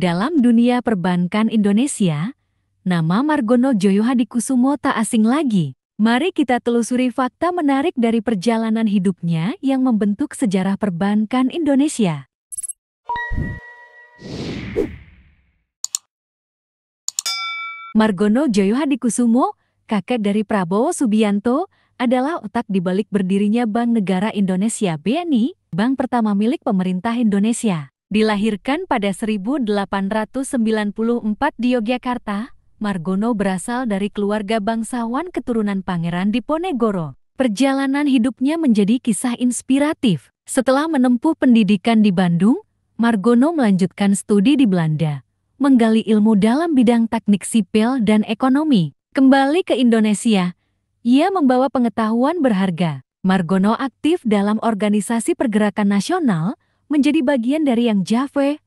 Dalam dunia perbankan Indonesia, nama Margono Joyo Hadikusumo tak asing lagi. Mari kita telusuri fakta menarik dari perjalanan hidupnya yang membentuk sejarah perbankan Indonesia. Margono Joyo Hadikusumo, kakek dari Prabowo Subianto, adalah otak di balik berdirinya Bank Negara Indonesia BNI, bank pertama milik pemerintah Indonesia. Dilahirkan pada 1894 di Yogyakarta, Margono berasal dari keluarga bangsawan keturunan Pangeran Diponegoro. Perjalanan hidupnya menjadi kisah inspiratif. Setelah menempuh pendidikan di Bandung, Margono melanjutkan studi di Belanda, menggali ilmu dalam bidang teknik sipil dan ekonomi. Kembali ke Indonesia, ia membawa pengetahuan berharga. Margono aktif dalam organisasi pergerakan nasional, menjadi bagian dari yang Jave,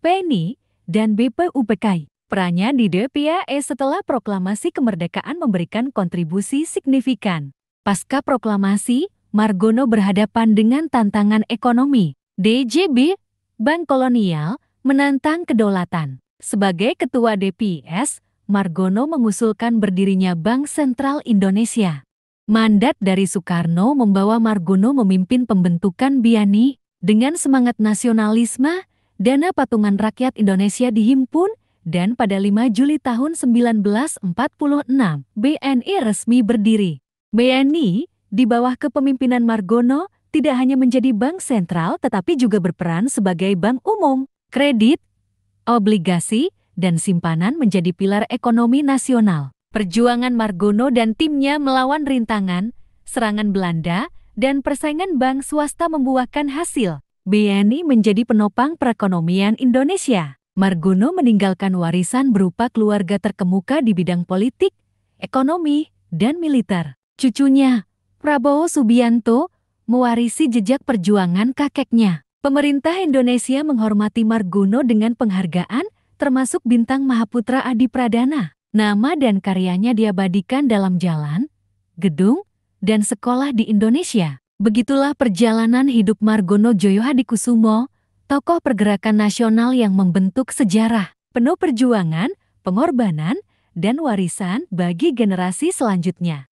Penny, dan BPUPKI. Perannya di DPAE setelah proklamasi kemerdekaan memberikan kontribusi signifikan. Pasca proklamasi, Margono berhadapan dengan tantangan ekonomi. DJB, Bank Kolonial, menantang kedaulatan. Sebagai ketua DPS, Margono mengusulkan berdirinya Bank Sentral Indonesia. Mandat dari Soekarno membawa Margono memimpin pembentukan Biani, dengan semangat nasionalisme, dana patungan rakyat Indonesia dihimpun dan pada 5 Juli tahun 1946, BNI resmi berdiri. BNI, di bawah kepemimpinan Margono, tidak hanya menjadi bank sentral tetapi juga berperan sebagai bank umum. Kredit, obligasi, dan simpanan menjadi pilar ekonomi nasional. Perjuangan Margono dan timnya melawan rintangan, serangan Belanda, dan persaingan bank swasta membuahkan hasil. BNI menjadi penopang perekonomian Indonesia. Margono meninggalkan warisan berupa keluarga terkemuka di bidang politik, ekonomi, dan militer. Cucunya, Prabowo Subianto, mewarisi jejak perjuangan kakeknya. Pemerintah Indonesia menghormati Margono dengan penghargaan, termasuk bintang Mahaputra Adi Pradana. Nama dan karyanya diabadikan dalam jalan, gedung, dan sekolah di Indonesia. Begitulah perjalanan hidup Margono Joyo Hadikusumo, tokoh pergerakan nasional yang membentuk sejarah, penuh perjuangan, pengorbanan, dan warisan bagi generasi selanjutnya.